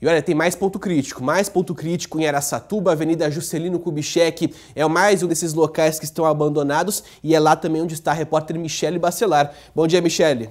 E olha, tem mais ponto crítico, mais ponto crítico em Aracatuba, Avenida Juscelino Kubitschek, é mais um desses locais que estão abandonados e é lá também onde está a repórter Michele Bacelar. Bom dia, Michele.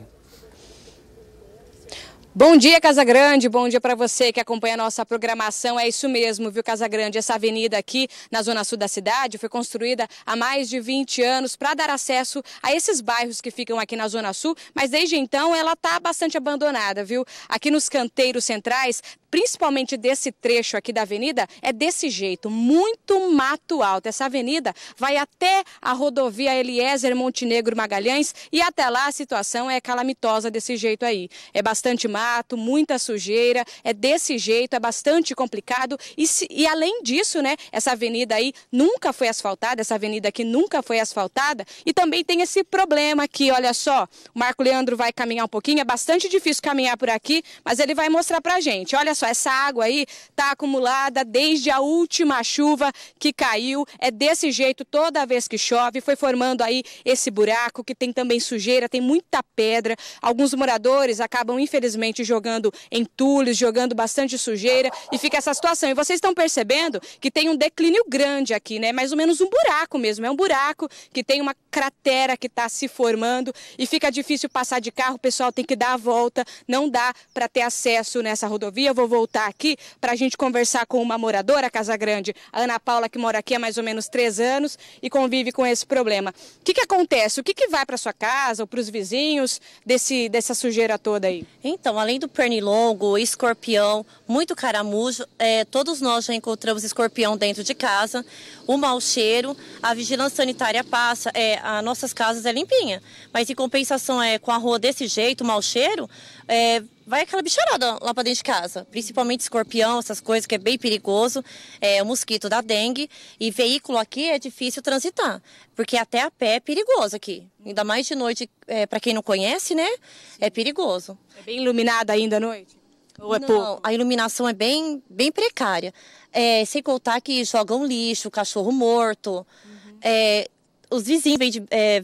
Bom dia, Casa Grande. Bom dia para você que acompanha a nossa programação. É isso mesmo, viu, Casa Grande? Essa avenida aqui na zona sul da cidade foi construída há mais de 20 anos para dar acesso a esses bairros que ficam aqui na zona sul, mas desde então ela está bastante abandonada, viu? Aqui nos canteiros centrais principalmente desse trecho aqui da avenida, é desse jeito, muito mato alto. Essa avenida vai até a rodovia Eliezer Montenegro Magalhães e até lá a situação é calamitosa desse jeito aí. É bastante mato mato, muita sujeira, é desse jeito, é bastante complicado. E, se, e além disso, né, essa avenida aí nunca foi asfaltada, essa avenida aqui nunca foi asfaltada. E também tem esse problema aqui, olha só. O Marco Leandro vai caminhar um pouquinho, é bastante difícil caminhar por aqui, mas ele vai mostrar pra gente. Olha só, essa água aí tá acumulada desde a última chuva que caiu. É desse jeito toda vez que chove, foi formando aí esse buraco que tem também sujeira, tem muita pedra. Alguns moradores acabam, infelizmente, gente jogando entulhos, jogando bastante sujeira e fica essa situação. E vocês estão percebendo que tem um declínio grande aqui, né? Mais ou menos um buraco mesmo. É um buraco que tem uma cratera que está se formando e fica difícil passar de carro, o pessoal tem que dar a volta, não dá para ter acesso nessa rodovia. Eu vou voltar aqui para a gente conversar com uma moradora Casa Grande, a Ana Paula, que mora aqui há mais ou menos três anos e convive com esse problema. O que, que acontece? O que, que vai para sua casa ou para os vizinhos desse, dessa sujeira toda aí? Então, além do pernilongo, escorpião, muito caramujo, é, todos nós já encontramos escorpião dentro de casa, o mau cheiro, a vigilância sanitária passa, é, as nossas casas é limpinha. Mas em compensação, é com a rua desse jeito, mau cheiro, é, vai aquela bicharada lá para dentro de casa, principalmente escorpião, essas coisas que é bem perigoso, é o mosquito da dengue e veículo aqui é difícil transitar, porque até a pé é perigoso aqui, ainda mais de noite, é, para quem não conhece, né? Sim. É perigoso. É bem iluminada ainda à noite? Ou é não, pouco? a iluminação é bem, bem precária. É, sem contar que jogam lixo, cachorro morto. Uhum. É, os vizinhos, vem de, é,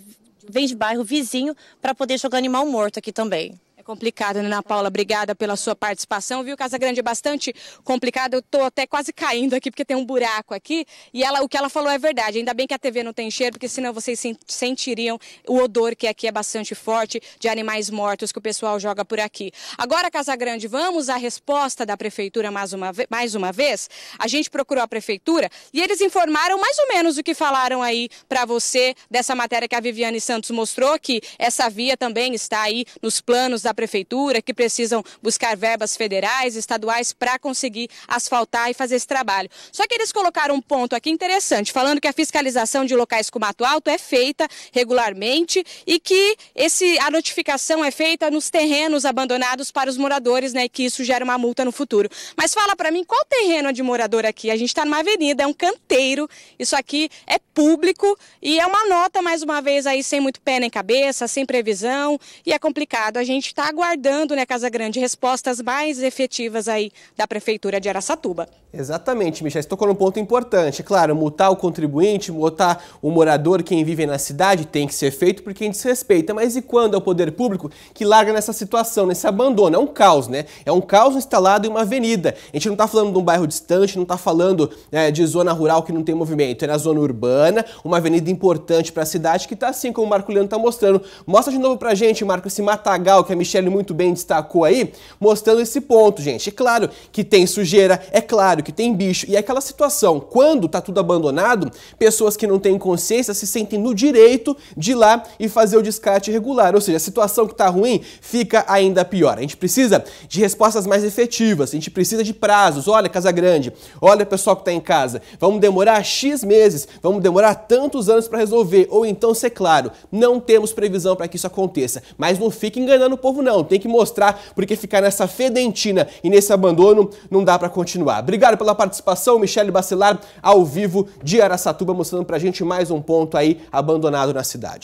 de bairro vizinho, para poder jogar animal morto aqui também. É complicado, né, Ana Paula? Obrigada pela sua participação, viu? Casa Grande é bastante complicado. Eu estou até quase caindo aqui porque tem um buraco aqui. E ela, o que ela falou é verdade. Ainda bem que a TV não tem cheiro, porque senão vocês sentiriam o odor que aqui é bastante forte de animais mortos que o pessoal joga por aqui. Agora, Casa Grande, vamos à resposta da prefeitura mais uma, mais uma vez. A gente procurou a prefeitura e eles informaram mais ou menos o que falaram aí para você dessa matéria que a Viviane Santos mostrou, que essa via também está aí nos planos da da prefeitura, que precisam buscar verbas federais, estaduais, para conseguir asfaltar e fazer esse trabalho. Só que eles colocaram um ponto aqui interessante, falando que a fiscalização de locais com mato alto é feita regularmente e que esse, a notificação é feita nos terrenos abandonados para os moradores, né, e que isso gera uma multa no futuro. Mas fala para mim, qual terreno é de morador aqui? A gente está numa avenida, é um canteiro, isso aqui é público e é uma nota, mais uma vez, aí sem muito pé nem cabeça, sem previsão, e é complicado. A gente está está aguardando, né, Casa Grande, respostas mais efetivas aí da Prefeitura de Araçatuba. Exatamente, Michel, você tocou num ponto importante. Claro, multar o contribuinte, multar o morador, quem vive na cidade, tem que ser feito por quem desrespeita. Mas e quando é o poder público que larga nessa situação, nesse abandono? É um caos, né? É um caos instalado em uma avenida. A gente não está falando de um bairro distante, não está falando né, de zona rural que não tem movimento. É na zona urbana, uma avenida importante para a cidade que está assim, como o Marco Leandro está mostrando. Mostra de novo para gente, Marco, esse matagal que a Michel Michele muito bem destacou aí, mostrando esse ponto, gente. É claro que tem sujeira, é claro que tem bicho, e é aquela situação, quando tá tudo abandonado, pessoas que não têm consciência se sentem no direito de ir lá e fazer o descarte regular, ou seja, a situação que tá ruim fica ainda pior. A gente precisa de respostas mais efetivas, a gente precisa de prazos. Olha, Casa Grande, olha pessoal que tá em casa, vamos demorar X meses, vamos demorar tantos anos para resolver, ou então ser é claro, não temos previsão para que isso aconteça, mas não fique enganando o povo não, tem que mostrar, porque ficar nessa fedentina e nesse abandono não dá para continuar. Obrigado pela participação, Michele Bacelar, ao vivo de Araçatuba, mostrando pra gente mais um ponto aí abandonado na cidade.